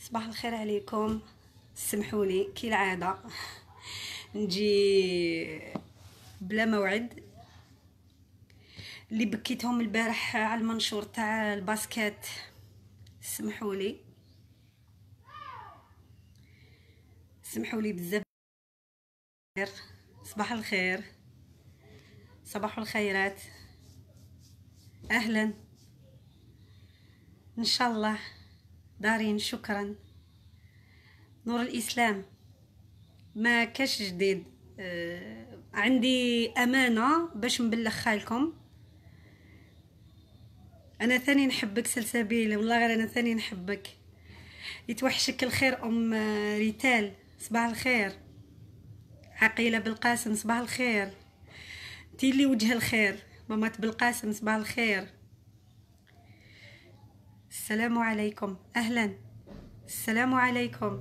صباح الخير عليكم سمحوا لي كالعاده نجي بلا موعد اللي بكيتهم البارح على المنشور تاع الباسكات سمحوا لي سمحوا لي بزاف صباح الخير صباح الخيرات اهلا ان شاء الله دارين شكرا نور الاسلام ما كاش جديد آه عندي امانه باش نبلغها لكم انا ثاني نحبك سلسبيل والله غير انا ثاني نحبك يتوحشك الخير ام ريتال صباح الخير عقيله بالقاسم صباح الخير تيلي وجه الخير مامات بالقاسم صباح الخير السلام عليكم أهلا السلام عليكم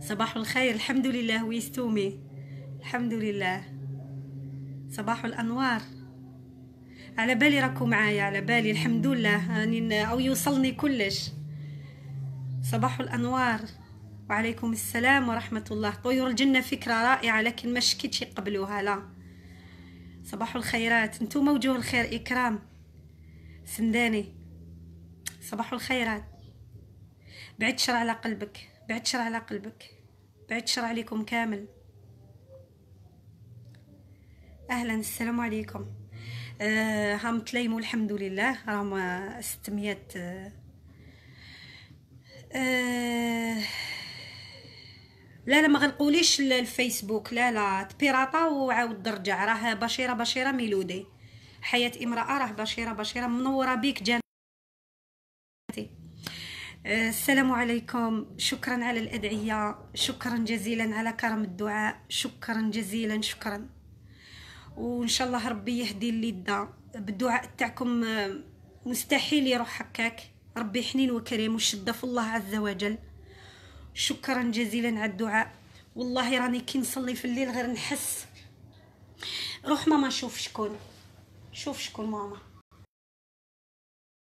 صباح الخير الحمد لله ويستومي الحمد لله صباح الأنوار على بالي راكو معايا على بالي الحمد لله راني أو يوصلني كلش صباح الأنوار وعليكم السلام ورحمة الله طيور الجنة فكرة رائعة لكن ما شكيتش يقبلوها لا صباح الخيرات نتوما وجوه الخير إكرام سنداني صباح الخيرات بعد شر على قلبك بعد شر على قلبك بعد شر عليكم كامل اهلا السلام عليكم آه هم تلايموا الحمد لله راهم 600 آه،, آه،, آه لا لا ما غنقوليش الفيسبوك لا لا تبيراطا وعاود رجع راه بشيره بشيره ميلودي حياه امراه راه بشيره بشيره منوره بيك جان السلام عليكم شكرا على الأدعية شكرا جزيلا على كرم الدعاء شكرا جزيلا شكرا وإن شاء الله ربي يهدي اللي دا بالدعاء تاعكم آه، مستحيل يروح هكاك ربي حنين وكريم وشدة في الله عز وجل شكرا جزيلا على الدعاء والله راني كي نصلي في الليل غير نحس روح ماما شوف شكون شوف شكون ماما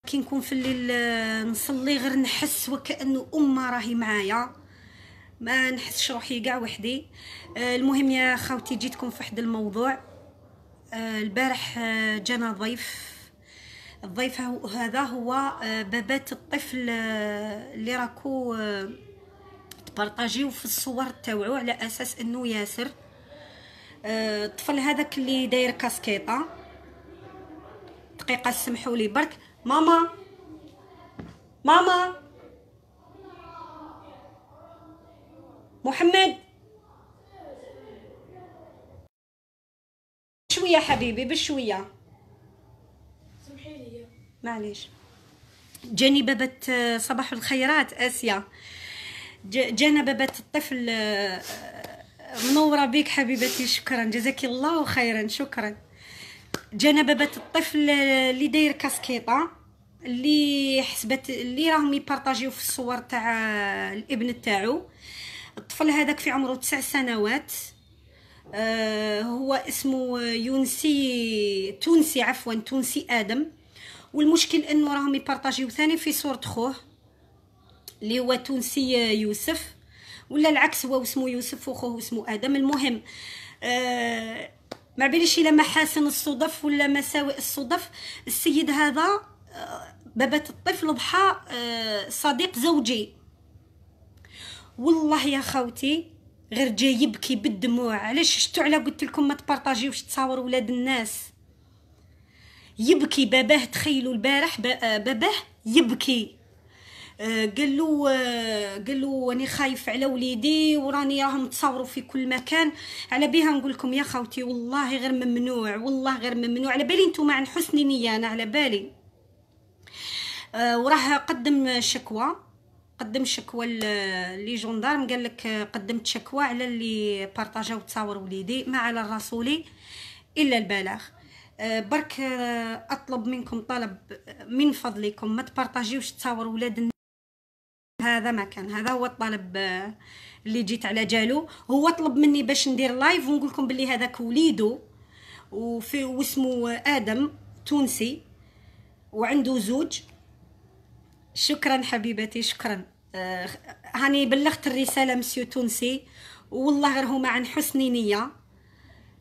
كي نكون في الليل آه، نصلي غير نحس وكانه امه راهي معايا ما نحسش روحي كاع وحدي آه، المهم يا خاوتي جيتكم في واحد الموضوع آه، البارح جانا ضيف الضيف هذا هو بابات الطفل اللي راكو تبارطاجيو في الصور تاوعو على اساس انه ياسر الطفل هذاك اللي داير كاسكيطه دقيقه سمحوا لي برك ماما ماما محمد بشوية حبيبي بشوية سمحي لي معليش جاني بابة آه، صباح الخيرات آسيا جانا بابة الطفل آه، منورة بيك حبيبتي شكرا جزاك الله خيرا شكرا جنبابه الطفل اللي داير كاسكيطه اللي حسبت اللي راهم يبارطاجيو في الصور تاع الابن تاعو الطفل هذاك في عمره تسع سنوات آه، هو اسمه يونسي تونسي عفوا تونسي ادم والمشكل انه راهم يبارطاجيو ثاني في صوره خوه اللي هو تونسي يوسف ولا العكس هو اسمه يوسف وخوه اسمه ادم المهم آه ما باليش الا محاسن الصدف ولا مساوئ الصدف السيد هذا آه، بابات الطفل ضحى آه، صديق زوجي والله يا خوتي غير جاي يبكي بالدموع علاش شتو على قلت لكم ما تبارطاجيوش تصاور ولاد الناس يبكي باباه تخيلوا البارح آه، باباه يبكي قال له قال له آه، راني خايف على وليدي وراني راهم تصاوروا في كل مكان على بها نقول لكم يا خوتي والله غير ممنوع والله غير ممنوع على بالي نتوما عن حسن نيه انا على بالي آه، وراه قدم شكوى قدم شكوى لي جوندارم قال لك قدمت شكوى على اللي بارطاجاو تصاور وليدي ما على الرسول الا البلاغ آه، برك اطلب منكم طلب من فضلكم ما تبارطاجيوش تصاور ولاد هذا ما كان هذا هو الطلب آه، اللي جيت على جالو هو طلب مني باش ندير لايف ونقول لكم باللي هذاك وليدو وفي واسمه ادم تونسي وعنده زوج شكرا حبيبتي شكرا آه هاني بلغت الرساله مسيو تونسي والله غير هما عن حسن نيه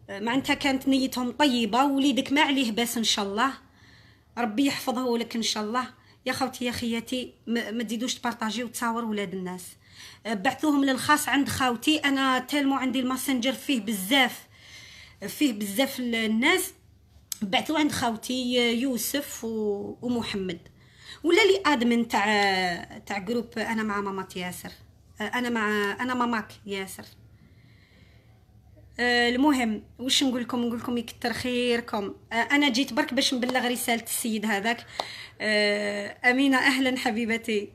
آه، معناتها كانت نيتهم طيبه وليدك ما عليه باس ان شاء الله ربي يحفظه لك ان شاء الله يا خوتي يا خياتي ما تزيدوش تبارطاجيو تصاور ولاد الناس أه، بعثوهم للخاص عند خوتي انا تالمو عندي الماسنجر فيه بزاف فيه بزاف الناس بعثو عند خوتي أه، يوسف ومحمد ولا لي ادمن تاع تاع جروب انا مع ماما ياسر أه، انا مع انا ماماك ياسر آه المهم واش نقول لكم نقول لكم يكثر خيركم آه، انا جيت برك باش نبلغ رساله السيد هذاك آه، امينه اهلا حبيبتي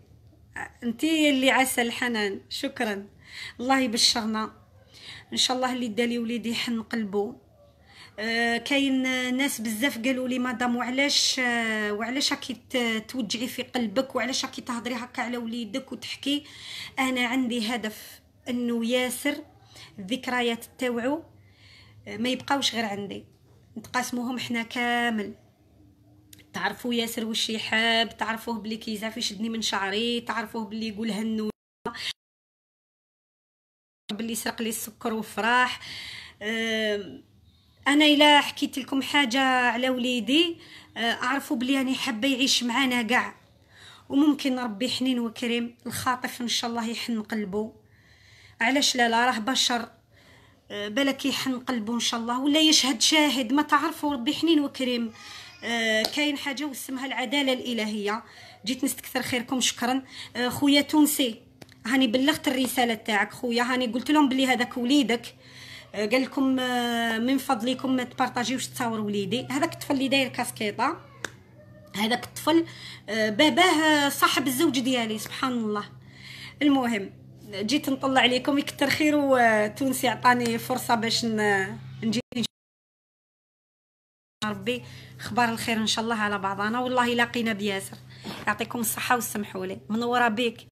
آه، انت اللي عسل الحنان شكرا الله يبشرنا ان شاء الله اللي دالي وليدي يحن قلبه كاين ناس بزاف قالوا لي مدام وعلاش وعلاش راكي توجعي في قلبك وعلاش راكي تهضري هكا على وليدك وتحكي انا عندي هدف انه ياسر الذكريات تاوعو آه، ما يبقاوش غير عندي نتقاسموهم حنا كامل تعرفوا ياسر واش يحب تعرفوه بلي كيزاف يشدني من شعري تعرفوه بلي يقول هنو بلي سرق لي السكر وفراح آه، انا الا حكيت لكم حاجه على وليدي آه، اعرفوا بلي راني حابه يعيش معانا كاع وممكن ربي حنين وكريم الخاطف ان شاء الله يحن قلبه علاش لا لا راه بشر آه، بالك يحن قلبه ان شاء الله ولا يشهد شاهد ما تعرفوا ربي حنين وكريم آه، كاين حاجه واسمها العداله الالهيه جيت نستكثر خيركم شكرا آه، خويا تونسي هاني بلغت الرساله تاعك خويا هاني قلت لهم بلي هذاك وليدك قال لكم من فضلكم ما تبارطاجيوش تصاور وليدي هذاك الطفل اللي داير كاسكيطه هذاك الطفل باباه صاحب الزوج ديالي سبحان الله المهم جيت نطلع عليكم يكثر خير وتونسي عطاني فرصه باش نجي ربي اخبار الخير ان شاء الله على بعضنا والله لاقينا بياسر يعطيكم الصحه وسمحوا لي منوره بك